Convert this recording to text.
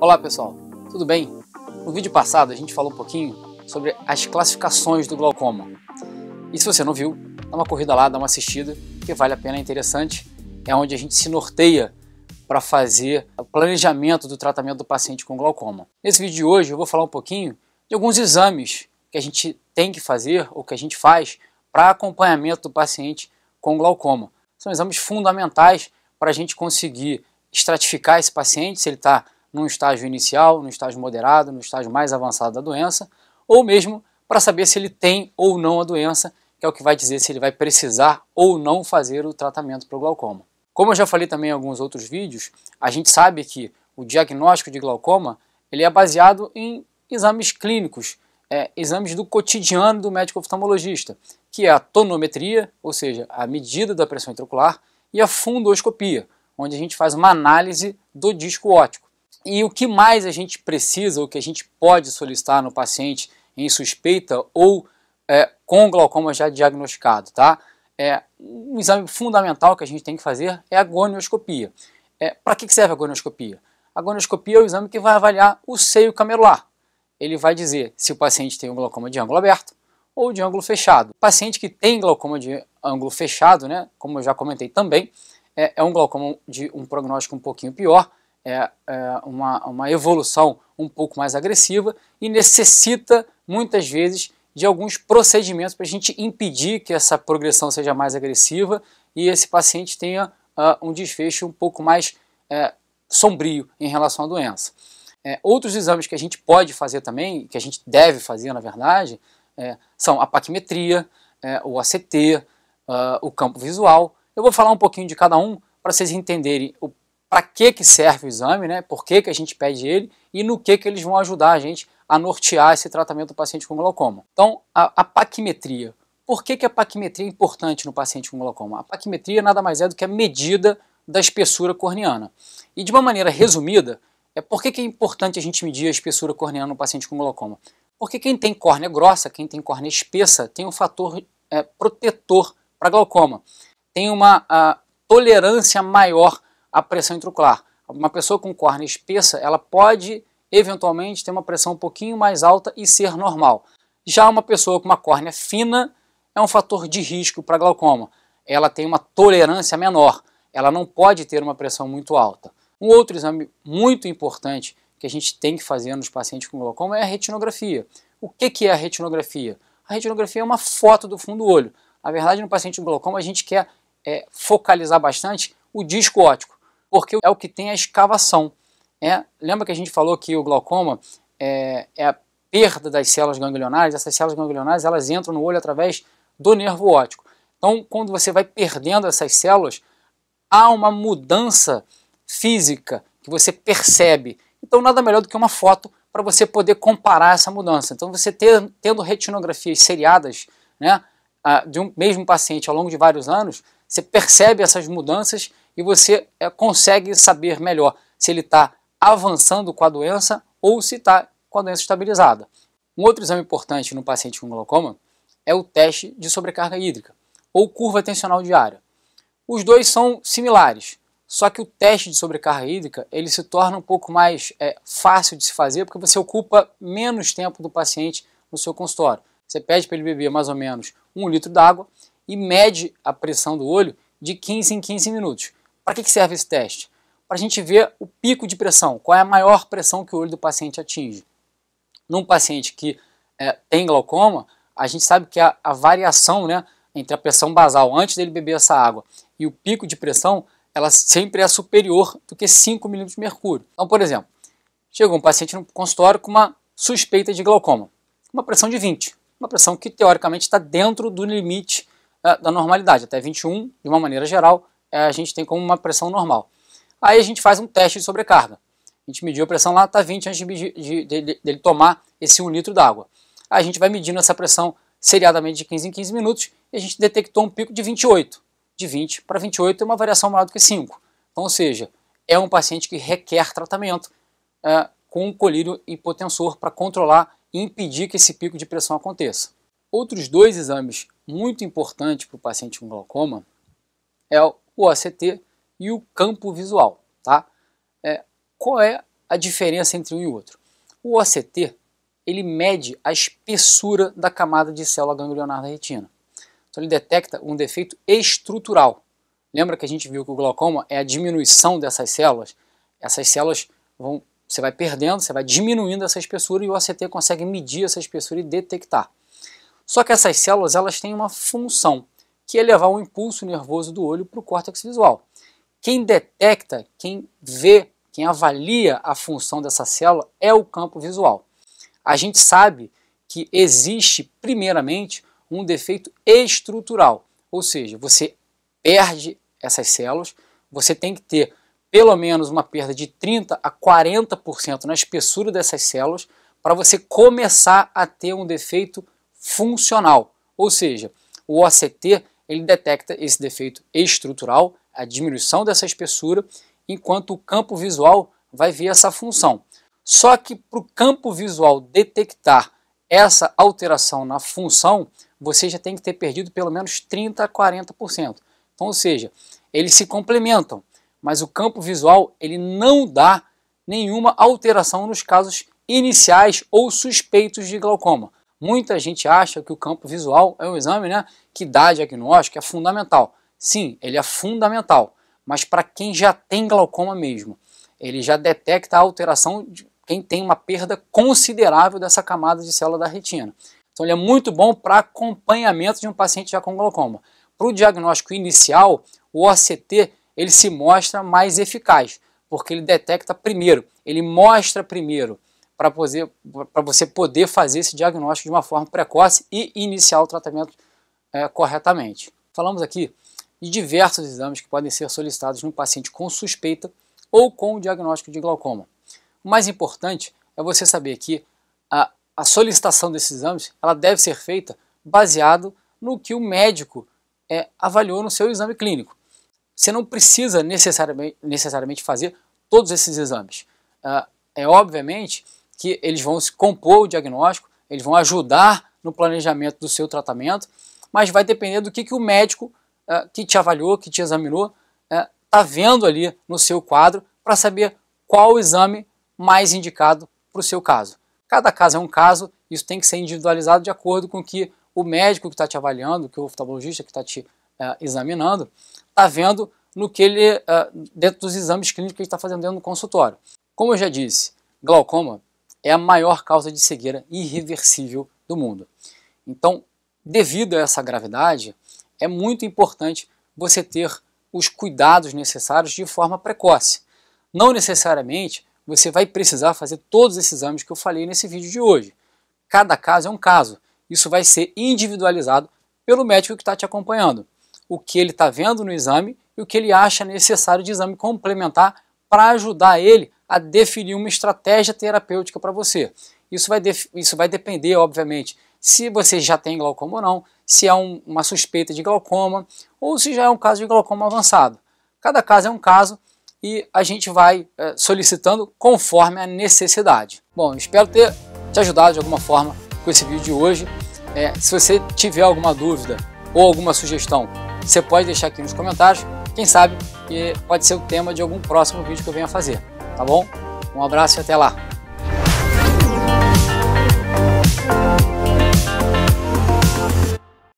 Olá pessoal, tudo bem? No vídeo passado a gente falou um pouquinho sobre as classificações do glaucoma. E se você não viu, dá uma corrida lá, dá uma assistida, que vale a pena, é interessante. É onde a gente se norteia para fazer o planejamento do tratamento do paciente com glaucoma. Nesse vídeo de hoje eu vou falar um pouquinho de alguns exames que a gente tem que fazer ou que a gente faz para acompanhamento do paciente com glaucoma. São exames fundamentais para a gente conseguir estratificar esse paciente, se ele está num estágio inicial, num estágio moderado, num estágio mais avançado da doença, ou mesmo para saber se ele tem ou não a doença, que é o que vai dizer se ele vai precisar ou não fazer o tratamento para o glaucoma. Como eu já falei também em alguns outros vídeos, a gente sabe que o diagnóstico de glaucoma ele é baseado em exames clínicos, é, exames do cotidiano do médico oftalmologista, que é a tonometria, ou seja, a medida da pressão intraocular, e a fundoscopia, onde a gente faz uma análise do disco óptico. E o que mais a gente precisa, o que a gente pode solicitar no paciente em suspeita ou é, com glaucoma já diagnosticado, tá? É, um exame fundamental que a gente tem que fazer é a gonioscopia. É, Para que serve a gonioscopia? A gonioscopia é o exame que vai avaliar o seio camelular. Ele vai dizer se o paciente tem um glaucoma de ângulo aberto ou de ângulo fechado. O paciente que tem glaucoma de ângulo fechado, né, como eu já comentei também, é, é um glaucoma de um prognóstico um pouquinho pior, é, é uma, uma evolução um pouco mais agressiva e necessita muitas vezes de alguns procedimentos para a gente impedir que essa progressão seja mais agressiva e esse paciente tenha uh, um desfecho um pouco mais é, sombrio em relação à doença. É, outros exames que a gente pode fazer também, que a gente deve fazer na verdade, é, são a paquimetria, o ACT, ah, o campo visual. Eu vou falar um pouquinho de cada um para vocês entenderem o para que, que serve o exame, né? por que, que a gente pede ele e no que, que eles vão ajudar a gente a nortear esse tratamento do paciente com glaucoma. Então, a, a paquimetria. Por que, que a paquimetria é importante no paciente com glaucoma? A paquimetria nada mais é do que a medida da espessura corneana. E de uma maneira resumida, é por que, que é importante a gente medir a espessura corneana no paciente com glaucoma? Porque quem tem córnea grossa, quem tem córnea espessa, tem um fator é, protetor para glaucoma. Tem uma a, tolerância maior a pressão intraocular. Uma pessoa com córnea espessa, ela pode eventualmente ter uma pressão um pouquinho mais alta e ser normal. Já uma pessoa com uma córnea fina é um fator de risco para glaucoma. Ela tem uma tolerância menor, ela não pode ter uma pressão muito alta. Um outro exame muito importante que a gente tem que fazer nos pacientes com glaucoma é a retinografia. O que, é a retinografia? A retinografia é uma foto do fundo do olho. Na verdade, no paciente com glaucoma, a gente quer é, focalizar bastante o disco óptico porque é o que tem a escavação. É, lembra que a gente falou que o glaucoma é, é a perda das células ganglionares? Essas células ganglionares elas entram no olho através do nervo óptico. Então, quando você vai perdendo essas células, há uma mudança física que você percebe. Então, nada melhor do que uma foto para você poder comparar essa mudança. Então, você ter, tendo retinografias seriadas né, de um mesmo paciente ao longo de vários anos, você percebe essas mudanças e você é, consegue saber melhor se ele está avançando com a doença ou se está com a doença estabilizada. Um outro exame importante no paciente com glaucoma é o teste de sobrecarga hídrica ou curva tensional diária. Os dois são similares, só que o teste de sobrecarga hídrica ele se torna um pouco mais é, fácil de se fazer porque você ocupa menos tempo do paciente no seu consultório. Você pede para ele beber mais ou menos um litro d'água e mede a pressão do olho de 15 em 15 minutos. Para que, que serve esse teste? Para a gente ver o pico de pressão, qual é a maior pressão que o olho do paciente atinge. Num paciente que é, tem glaucoma, a gente sabe que a, a variação né, entre a pressão basal antes dele beber essa água e o pico de pressão, ela sempre é superior do que 5 milímetros de mercúrio. Então, por exemplo, chegou um paciente no consultório com uma suspeita de glaucoma, uma pressão de 20, uma pressão que teoricamente está dentro do limite é, da normalidade, até 21 de uma maneira geral, é, a gente tem como uma pressão normal. Aí a gente faz um teste de sobrecarga. A gente mediu a pressão lá, está 20 antes de de, de, dele tomar esse 1 litro d'água. A gente vai medindo essa pressão seriadamente de 15 em 15 minutos e a gente detectou um pico de 28. De 20 para 28 é uma variação maior do que 5. Então, ou seja, é um paciente que requer tratamento é, com um colírio hipotensor para controlar e impedir que esse pico de pressão aconteça. Outros dois exames muito importantes para o paciente com glaucoma é o o OCT e o campo visual. Tá? É, qual é a diferença entre um e outro? O OCT ele mede a espessura da camada de célula ganglionar da retina. Então ele detecta um defeito estrutural. Lembra que a gente viu que o glaucoma é a diminuição dessas células? Essas células vão, você vai perdendo, você vai diminuindo essa espessura e o OCT consegue medir essa espessura e detectar. Só que essas células elas têm uma função que é levar um impulso nervoso do olho para o córtex visual. Quem detecta, quem vê, quem avalia a função dessa célula é o campo visual. A gente sabe que existe, primeiramente, um defeito estrutural, ou seja, você perde essas células, você tem que ter pelo menos uma perda de 30 a 40% na espessura dessas células para você começar a ter um defeito funcional, ou seja, o OCT ele detecta esse defeito estrutural, a diminuição dessa espessura, enquanto o campo visual vai ver essa função. Só que para o campo visual detectar essa alteração na função, você já tem que ter perdido pelo menos 30% a 40%. Então, ou seja, eles se complementam, mas o campo visual ele não dá nenhuma alteração nos casos iniciais ou suspeitos de glaucoma. Muita gente acha que o campo visual é um exame né, que dá diagnóstico, é fundamental. Sim, ele é fundamental, mas para quem já tem glaucoma mesmo, ele já detecta a alteração de quem tem uma perda considerável dessa camada de célula da retina. Então ele é muito bom para acompanhamento de um paciente já com glaucoma. Para o diagnóstico inicial, o OCT ele se mostra mais eficaz, porque ele detecta primeiro, ele mostra primeiro para você poder fazer esse diagnóstico de uma forma precoce e iniciar o tratamento é, corretamente. Falamos aqui de diversos exames que podem ser solicitados no paciente com suspeita ou com o diagnóstico de glaucoma. O mais importante é você saber que a, a solicitação desses exames ela deve ser feita baseado no que o médico é, avaliou no seu exame clínico. Você não precisa necessariamente, necessariamente fazer todos esses exames. é, é obviamente que eles vão se compor o diagnóstico, eles vão ajudar no planejamento do seu tratamento, mas vai depender do que, que o médico é, que te avaliou, que te examinou, está eh, é, vendo ali no seu quadro para saber qual o exame mais indicado para o seu caso. Cada caso é um caso, isso tem que ser individualizado de acordo com o que o médico que está te avaliando, que o oftalmologista que está te é, examinando, está vendo no que ele, dentro dos exames clínicos que ele está fazendo dentro do consultório. Como eu já disse, glaucoma é a maior causa de cegueira irreversível do mundo. Então, devido a essa gravidade, é muito importante você ter os cuidados necessários de forma precoce. Não necessariamente você vai precisar fazer todos esses exames que eu falei nesse vídeo de hoje. Cada caso é um caso. Isso vai ser individualizado pelo médico que está te acompanhando. O que ele está vendo no exame e o que ele acha necessário de exame complementar para ajudar ele a definir uma estratégia terapêutica para você. Isso vai, isso vai depender, obviamente, se você já tem glaucoma ou não, se há é um, uma suspeita de glaucoma ou se já é um caso de glaucoma avançado. Cada caso é um caso e a gente vai é, solicitando conforme a necessidade. Bom, espero ter te ajudado de alguma forma com esse vídeo de hoje. É, se você tiver alguma dúvida ou alguma sugestão, você pode deixar aqui nos comentários. Quem sabe pode ser o tema de algum próximo vídeo que eu venha fazer tá bom? Um abraço e até lá!